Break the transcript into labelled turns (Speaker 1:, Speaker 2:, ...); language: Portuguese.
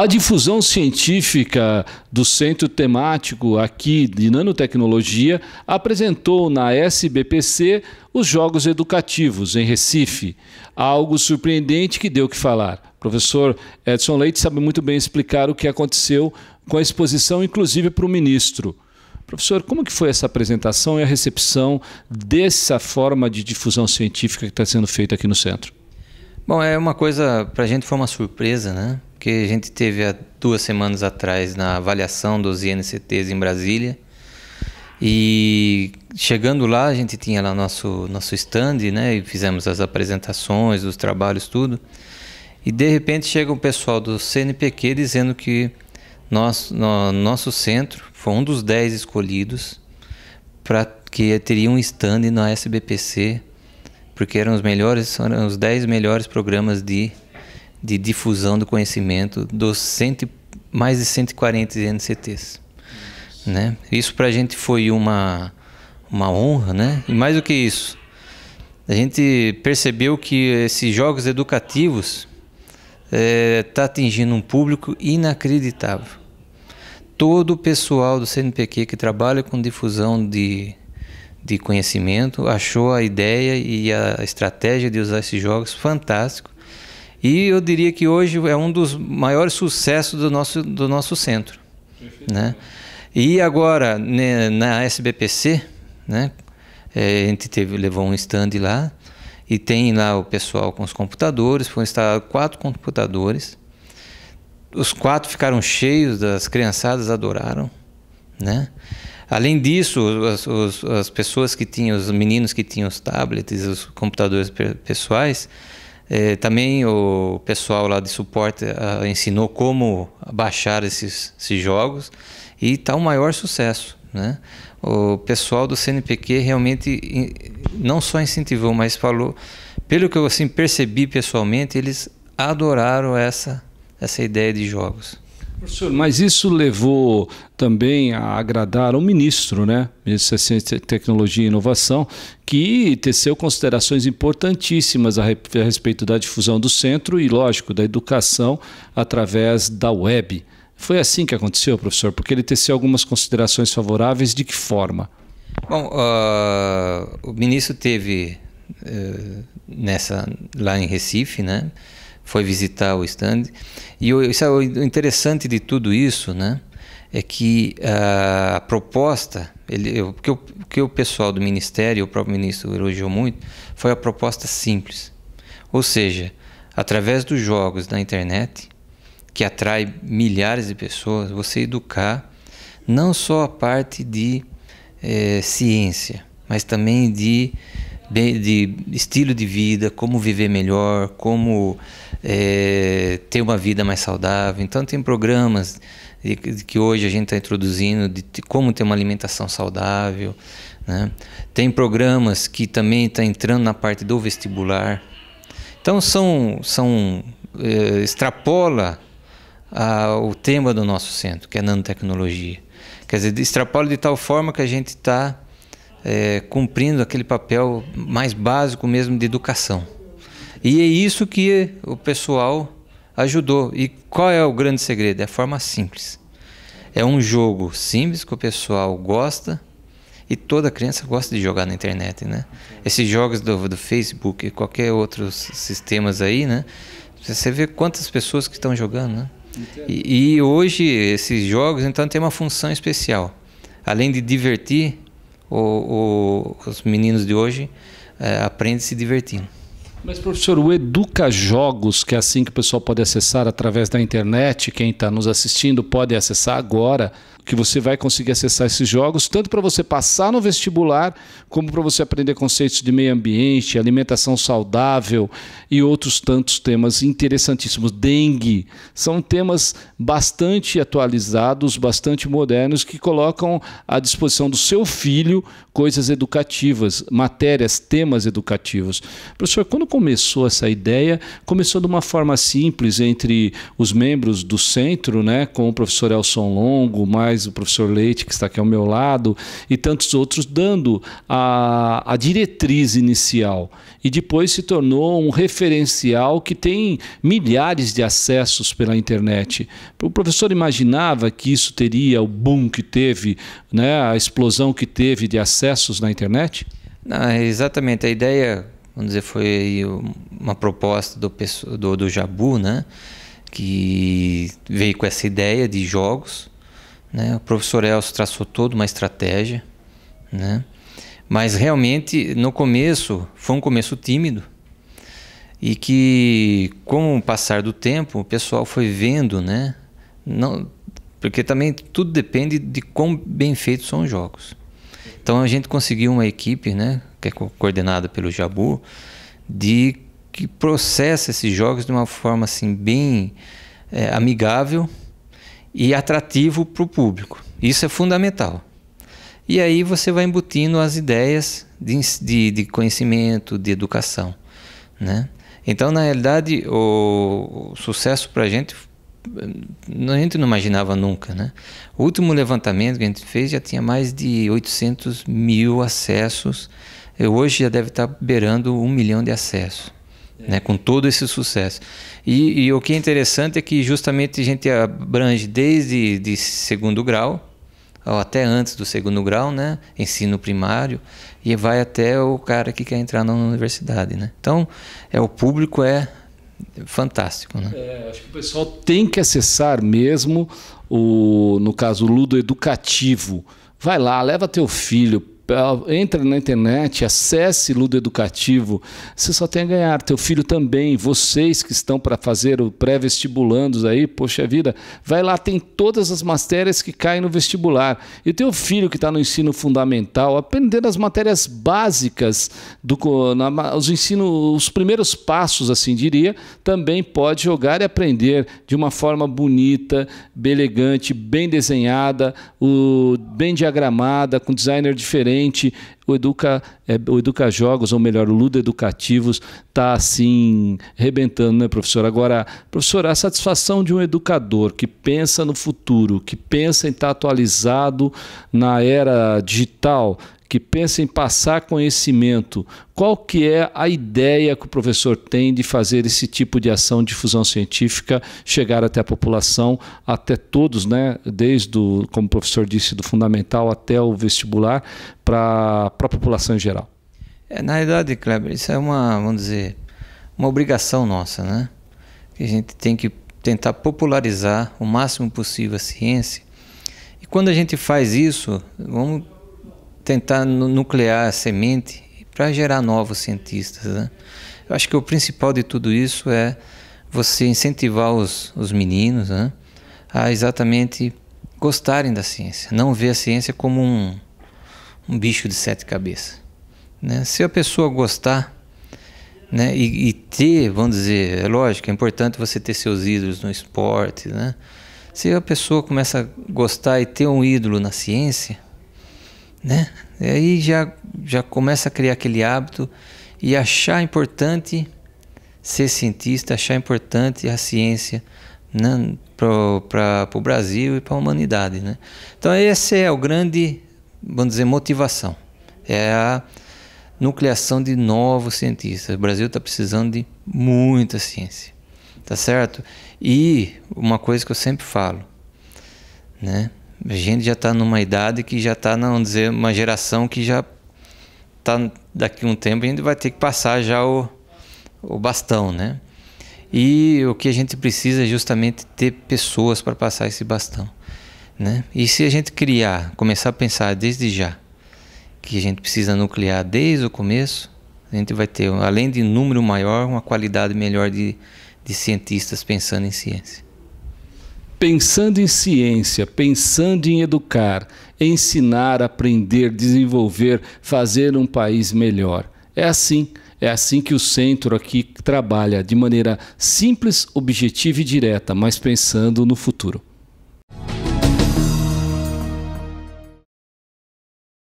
Speaker 1: A difusão científica do Centro Temático aqui de Nanotecnologia apresentou na SBPC os Jogos Educativos em Recife, algo surpreendente que deu o que falar. O professor Edson Leite sabe muito bem explicar o que aconteceu com a exposição, inclusive para o ministro. Professor, como que foi essa apresentação e a recepção dessa forma de difusão científica que está sendo feita aqui no centro?
Speaker 2: Bom, é uma coisa, para a gente foi uma surpresa, né? que a gente teve há duas semanas atrás na avaliação dos INCTs em Brasília. E chegando lá, a gente tinha lá nosso, nosso stand, né? E fizemos as apresentações, os trabalhos, tudo. E de repente chega o um pessoal do CNPq dizendo que nós, no, nosso centro foi um dos 10 escolhidos para que teria um stand na SBPC, porque eram os melhores, eram os 10 melhores programas de de difusão do conhecimento dos cento, mais de 140 NCTs. Isso, né? isso para a gente foi uma, uma honra, né? e mais do que isso, a gente percebeu que esses jogos educativos está é, tá atingindo um público inacreditável. Todo o pessoal do CNPq que trabalha com difusão de, de conhecimento achou a ideia e a estratégia de usar esses jogos fantástico e eu diria que hoje é um dos maiores sucessos do nosso, do nosso centro. Né? E agora, né, na SBPC, né, é, a gente teve, levou um stand lá, e tem lá o pessoal com os computadores, foram instalados quatro computadores. Os quatro ficaram cheios, as criançadas adoraram. Né? Além disso, as, as pessoas que tinham, os meninos que tinham os tablets, os computadores pessoais, é, também o pessoal lá de suporte ah, ensinou como baixar esses, esses jogos e está o um maior sucesso. Né? O pessoal do CNPq realmente não só incentivou, mas falou, pelo que eu assim percebi pessoalmente, eles adoraram essa essa ideia de jogos. Professor, mas
Speaker 1: isso levou também a agradar o ministro, né? Ministro da Ciência, Tecnologia e Inovação, que teceu considerações importantíssimas a, respeito da difusão do centro e, lógico, da educação através da web. Foi assim que aconteceu, professor? Porque ele teceu algumas considerações favoráveis. De que forma?
Speaker 2: Bom, uh, o ministro teve uh, nessa lá em Recife, né? foi visitar o stand. E o, é o interessante de tudo isso, né? É que ah, a proposta, ele, o, que o, que o pessoal do ministério, o próprio ministro elogiou muito, foi a proposta simples. Ou seja, através dos jogos da internet, que atrai milhares de pessoas, você educar não só a parte de eh, ciência, mas também de de estilo de vida, como viver melhor, como é, ter uma vida mais saudável. Então tem programas de, de que hoje a gente está introduzindo de, de, como ter uma alimentação saudável. Né? Tem programas que também está entrando na parte do vestibular. Então são, são é, extrapola a, o tema do nosso centro, que é nanotecnologia. Quer dizer, extrapola de tal forma que a gente está é, cumprindo aquele papel mais básico mesmo de educação. E é isso que o pessoal ajudou. E qual é o grande segredo? É a forma simples. É um jogo simples que o pessoal gosta e toda criança gosta de jogar na internet, né? Esses jogos do, do Facebook e qualquer outros sistemas aí, né? Você vê quantas pessoas que estão jogando, né? E, e hoje esses jogos então tem uma função especial, além de divertir o, o, os meninos de hoje é, aprendem se divertindo.
Speaker 1: Mas, professor, o Educa Jogos, que é assim que o pessoal pode acessar através da internet, quem está nos assistindo pode acessar agora, que você vai conseguir acessar esses jogos, tanto para você passar no vestibular, como para você aprender conceitos de meio ambiente, alimentação saudável e outros tantos temas interessantíssimos. Dengue. São temas bastante atualizados, bastante modernos, que colocam à disposição do seu filho coisas educativas, matérias, temas educativos. Professor, quando começou essa ideia? Começou de uma forma simples entre os membros do centro, né, com o professor Elson Longo, mais o professor Leite, que está aqui ao meu lado, e tantos outros, dando a, a diretriz inicial. E depois se tornou um referencial que tem milhares de acessos pela internet. O professor imaginava que isso teria o boom que teve, né, a
Speaker 2: explosão que teve de acessos na internet? Não, exatamente. A ideia vamos dizer, foi uma proposta do, do, do Jabu, né? Que veio com essa ideia de jogos, né? O professor Elcio traçou toda uma estratégia, né? Mas realmente, no começo, foi um começo tímido e que, com o passar do tempo, o pessoal foi vendo, né? Não, porque também tudo depende de quão bem feitos são os jogos. Então a gente conseguiu uma equipe, né? que é coordenada pelo Jabu, de que processa esses jogos de uma forma assim bem é, amigável e atrativo para o público. Isso é fundamental. E aí você vai embutindo as ideias de, de, de conhecimento, de educação, né? Então, na realidade, o, o sucesso para a gente, hum, a gente não imaginava nunca, né? O último levantamento que a gente fez já tinha mais de 800 mil acessos eu hoje já deve estar beirando um milhão de acessos. É. Né, com todo esse sucesso. E, e, o que é interessante é que justamente a gente abrange desde de segundo grau, ou até antes do segundo grau, né? Ensino primário e vai até o cara que quer entrar na universidade, né? Então, é o público é fantástico, né? É, acho que o pessoal tem que
Speaker 1: acessar mesmo o, no caso, o ludo educativo. Vai lá, leva teu filho, entre na internet, acesse Ludo Educativo. Você só tem a ganhar. Teu filho também, vocês que estão para fazer o pré-vestibulandos aí, poxa vida, vai lá, tem todas as matérias que caem no vestibular. E teu filho que está no ensino fundamental, aprendendo as matérias básicas, do, na, os, ensino, os primeiros passos, assim diria, também pode jogar e aprender de uma forma bonita, bem elegante, bem desenhada, o, bem diagramada, com designer diferente realmente o Educa, é, o Educa Jogos, ou melhor, o Ludo Educativos, está assim, rebentando, né, professor? Agora, professor, a satisfação de um educador que pensa no futuro, que pensa em estar tá atualizado na era digital, que pensa em passar conhecimento, qual que é a ideia que o professor tem de fazer esse tipo de ação de difusão científica chegar até a população, até todos, né? desde, o, como o professor disse, do fundamental até o
Speaker 2: vestibular, para a população em geral? É, na verdade, Kleber, isso é uma, vamos dizer, uma obrigação nossa, né? Que a gente tem que tentar popularizar o máximo possível a ciência. E quando a gente faz isso, vamos tentar nuclear a semente para gerar novos cientistas. Né? Eu acho que o principal de tudo isso é você incentivar os, os meninos né, a exatamente gostarem da ciência, não ver a ciência como um, um bicho de sete cabeças. Né? Se a pessoa gostar né, e, e, ter, vamos dizer, é lógico, é importante você ter seus ídolos no esporte, né? Se a pessoa começa a gostar e ter um ídolo na ciência, né? E aí já, já começa a criar aquele hábito e achar importante ser cientista, achar importante a ciência né? para o Brasil e para a humanidade. Né? Então essa é a grande, vamos dizer, motivação. É a nucleação de novos cientistas. O Brasil está precisando de muita ciência, tá certo? E uma coisa que eu sempre falo, né? A gente já está numa idade que já está, não dizer, uma geração que já está daqui um tempo a gente vai ter que passar já o, o bastão, né? E o que a gente precisa é justamente ter pessoas para passar esse bastão, né? E se a gente criar, começar a pensar desde já que a gente precisa nuclear desde o começo, a gente vai ter, além de número maior, uma qualidade melhor de, de cientistas pensando em ciência.
Speaker 1: Pensando em ciência, pensando em educar, ensinar, aprender, desenvolver, fazer um país melhor. É assim. É assim que o centro aqui trabalha, de maneira simples, objetiva e direta, mas pensando no futuro.